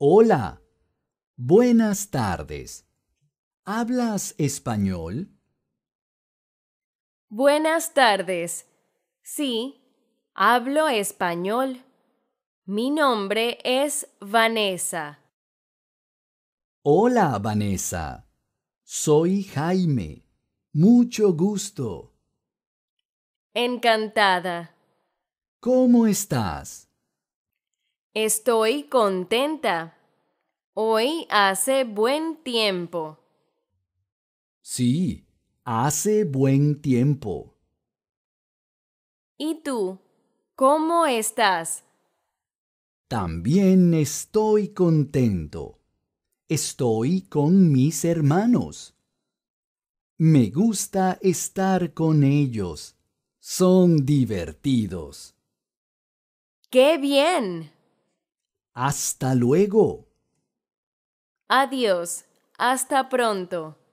Hola. Buenas tardes. ¿Hablas español? Buenas tardes. Sí, hablo español. Mi nombre es Vanessa. Hola, Vanessa. Soy Jaime. Mucho gusto. Encantada. ¿Cómo estás? Estoy contenta. Hoy hace buen tiempo. Sí, hace buen tiempo. ¿Y tú? ¿Cómo estás? También estoy contento. Estoy con mis hermanos. Me gusta estar con ellos. Son divertidos. ¡Qué bien! Hasta luego. Adiós. Hasta pronto.